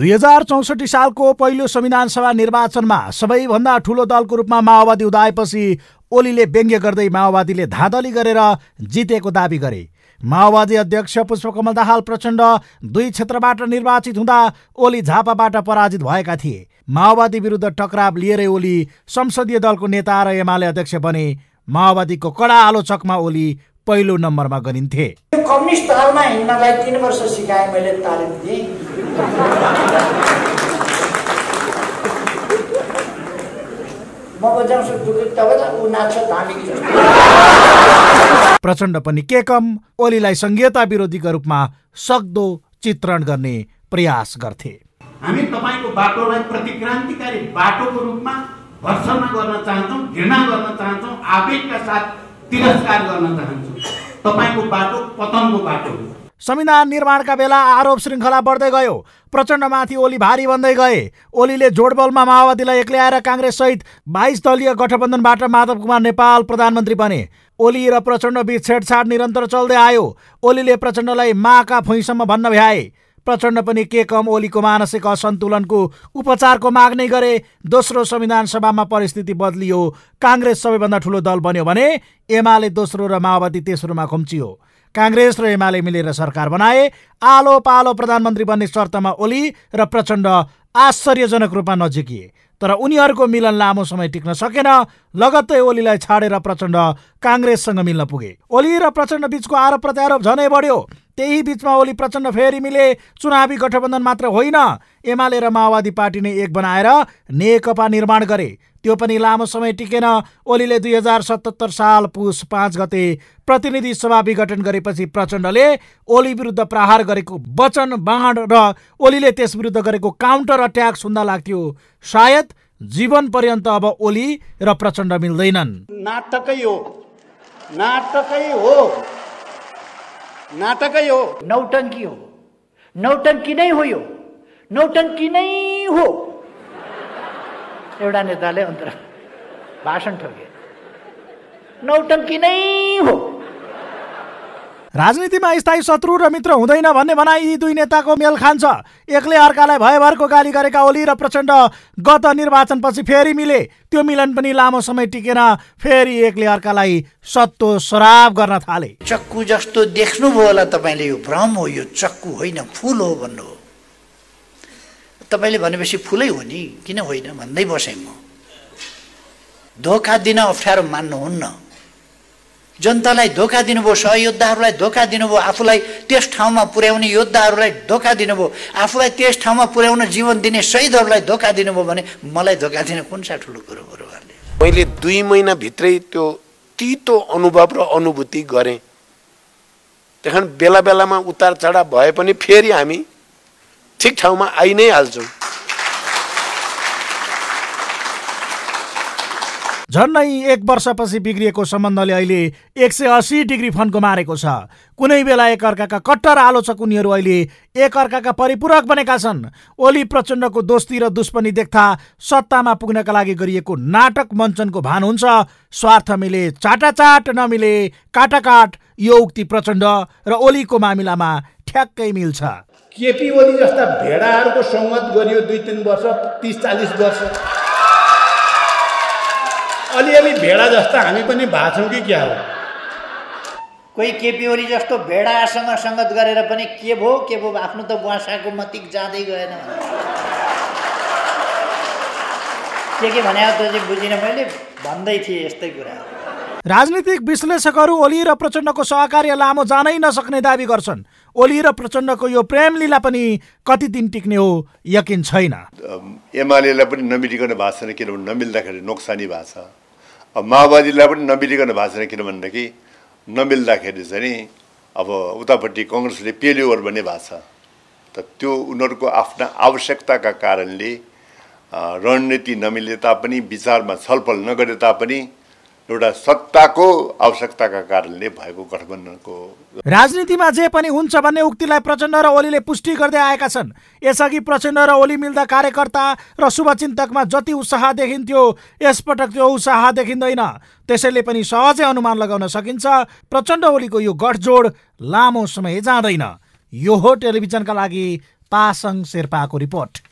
दुई हजार चौसठी सालको पहिलो संविधान सभा निर्वाचनमा सबैभन्दा ठुलो दलको रूपमा माओवादी उदाएपछि ओलीले व्यङ्ग्य गर्दै माओवादीले धाँधली गरेर जितेको दावी गरे माओवादी अध्यक्ष पुष्पकमल दाहाल प्रचण्ड दुई क्षेत्रबाट निर्वाचित हुँदा ओली झापाबाट पराजित भएका थिए माओवादी विरुद्ध टकराव लिएरै ओली संसदीय दलको नेता र एमाले अध्यक्ष बने माओवादीको कडा आलोचकमा ओली पहिलो नम्बरमा गरिन्थे कम्युनिस्ट दलमा हिँड्नलाई तिन वर्ष सिकाएँ मैले तालिम म बजाउँछु टुकी तपाईँलाई ऊ नाच्छ धामी प्रचण्ड पनि के कम ओलीलाई संघीयता विरोधीको रूपमा सक्दो चित्रण गर्ने प्रयास गर्थे हामी तपाईँको बाटोलाई प्रतिक्रान्तिकारी बाटोको रूपमा भर्सना गर्न चाहन्छौँ घृणा गर्न चाहन्छौँ आवेगका साथ तिरस्कार गर्न चाहन्छौँ तपाईँको बाटो पतनको बाटो हो संविधान निर्माणका बेला आरोप श्रृङ्खला बढ्दै गयो प्रचण्डमाथि ओली भारी बन्दै गए ओलीले जोडबलमा माओवादीलाई आएर एक्ल्याएर सहित बाइस दलीय गठबन्धनबाट माधव कुमार नेपाल प्रधानमन्त्री बने ओली र प्रचण्डबीच छेडछाड निरन्तर चल्दै आयो ओलीले प्रचण्डलाई माका फुइँसम्म भन्न भ्याए प्रचण्ड पनि के कम ओलीको मानसिक असन्तुलनको उपचारको माग नै गरे दोस्रो संविधान सभामा परिस्थिति बदलियो काङ्ग्रेस सबैभन्दा ठुलो दल बन्यो भने एमाले दोस्रो र माओवादी तेस्रोमा खुम्चियो काङ्ग्रेस र एमाले मिलेर सरकार बनाए आलो पालो प्रधानमन्त्री बन्ने शर्तमा ओली र प्रचण्ड आश्चर्यजनक रूपमा नजिकिए तर उनीहरूको मिलन लामो समय टिक्न सकेन लगत्तै ओलीलाई छाडेर प्रचण्ड काङ्ग्रेससँग मिल्न पुगे ओली र प्रचण्ड बिचको आरोप प्रत्यारोप झनै बढ्यो त्यही बिचमा ओली प्रचण्ड फेरि मिले चुनावी गठबन्धन मात्र होइन एमाले र माओवादी पार्टी नै एक बनाएर नेकपा निर्माण गरे त्यो पनि लामो समय टिकेन ओलीले दुई हजार सतहत्तर साल पुष पाँच गते प्रतिनिधि सभा विघटन गरेपछि प्रचण्डले ओली विरुद्ध प्रहार गरेको वचन बाँड र ओलीले त्यस विरुद्ध गरेको काउन्टर अट्याक सुन्दा लाग्थ्यो सायद जीवन पर्यन्त अब ओली र प्रचण्ड मिल्दैनन् नाटकै हो नाटकै हो नाटक ही हो नौटंकी हो नौटंकी नहीं हो नौटंकी नहीं हो एउटा नेताले अंतर भाषण ठोके नौटंकी नहीं हो राजनीतिमा स्थायी शत्रु र मित्र हुँदैन भन्ने भनाइ यी दुई नेताको मेल खान्छ एकले अर्कालाई भयभरको गाली गरेका ओली र प्रचण्ड गत निर्वाचनपछि फेरि मिले त्यो मिलन पनि लामो समय टिकेन फेरि एकले अर्कालाई सत्तो सराब गर्न थाले चक्कु जस्तो देख्नुभयो होला तपाईँले यो भ्रम हो यो चक्कु होइन फुल हो भन्नु हो तपाईँले भनेपछि फुलै हो नि किन होइन भन्दै बसेँ म धोका दिन अप्ठ्यारो मान्नुहुन्न जनतालाई धोका दिनुभयो सहयोद्धाहरूलाई धोका दिनुभयो आफूलाई त्यस ठाउँमा पुर्याउने योद्धाहरूलाई धोका दिनुभयो आफूलाई त्यस ठाउँमा पुर्याउन जीवन दिने शहीदहरूलाई धोका दिनुभयो भने मलाई धोका दिने कुन सा ठुलो कुरो गुरु उहाँले मैले दुई महिनाभित्रै त्यो तितो अनुभव र अनुभूति गरेँ त्यहाँ बेला बेलामा उतार चढाव भए पनि फेरि हामी ठिक ठाउँमा आइ नै हाल्छौँ झन्नै एक वर्षपछि बिग्रिएको सम्बन्धले अहिले एक सय अस्सी डिग्री फन्को मारेको छ कुनै बेला एकअर्काका कट्टर आलोचक उनीहरू अहिले एकअर्काका परिपूरक बनेका छन् ओली प्रचण्डको दोस्ती र दुश्मनी देख्दा सत्तामा पुग्नका लागि गरिएको नाटक मञ्चनको भान हुन्छ स्वार्थ मिले चाटाचाट नमिले काटाकाट यो उक्ति प्रचण्ड र ओलीको मामिलामा ठ्याक्कै मिल्छ केपी ओली जस्ता भेडाहरूको सङ्गत गरियो दुई तिन वर्ष तिस चालिस वर्ष अलिअलि भेडा जस्तो हामी पनि भएको छौँ कि क्या हो कोही ओली जस्तो भेडासँग सङ्गत गरेर पनि के भो के भो आफ्नो त बुवासाको मतिक जाँदै गएन के के भने त्यो चाहिँ बुझिनँ मैले भन्दै थिएँ यस्तै कुरा राजनीतिक विश्लेषकहरू ओली र प्रचण्डको सहकार्य लामो जानै नसक्ने दावी गर्छन् ओली र प्रचण्डको यो प्रेम लिला पनि कति दिन टिक्ने हो यकिन छैन एमालेलाई पनि नमिटिकन भएको छैन किनभने नमिल्दाखेरि नोक्सानी भएको छ अब माओवादीलाई पनि नमिलिकन भएको छैन किनभनेदेखि नमिल्दाखेरि चाहिँ नि अब उतापट्टि कङ्ग्रेसले पेल्योवर भन्ने भएको छ त त्यो उनीहरूको आफ्ना आवश्यकताका कारणले रणनीति नमिले तापनि विचारमा छलफल नगरे तापनि एउटा सत्ताको आवश्यकताका कारणले भएको गठबन्धनको राजनीतिमा जे पनि हुन्छ भन्ने उक्तिलाई प्रचण्ड र ओलीले पुष्टि गर्दै आएका छन् यसअघि प्रचण्ड र ओली मिल्दा कार्यकर्ता र शुभचिन्तकमा जति उत्साह देखिन्थ्यो यसपटक त्यो उत्साह देखिँदैन त्यसैले पनि सहजै अनुमान लगाउन सकिन्छ प्रचण्ड ओलीको यो गठजोड लामो समय जाँदैन यो हो टेलिभिजनका लागि पासङ शेर्पाको रिपोर्ट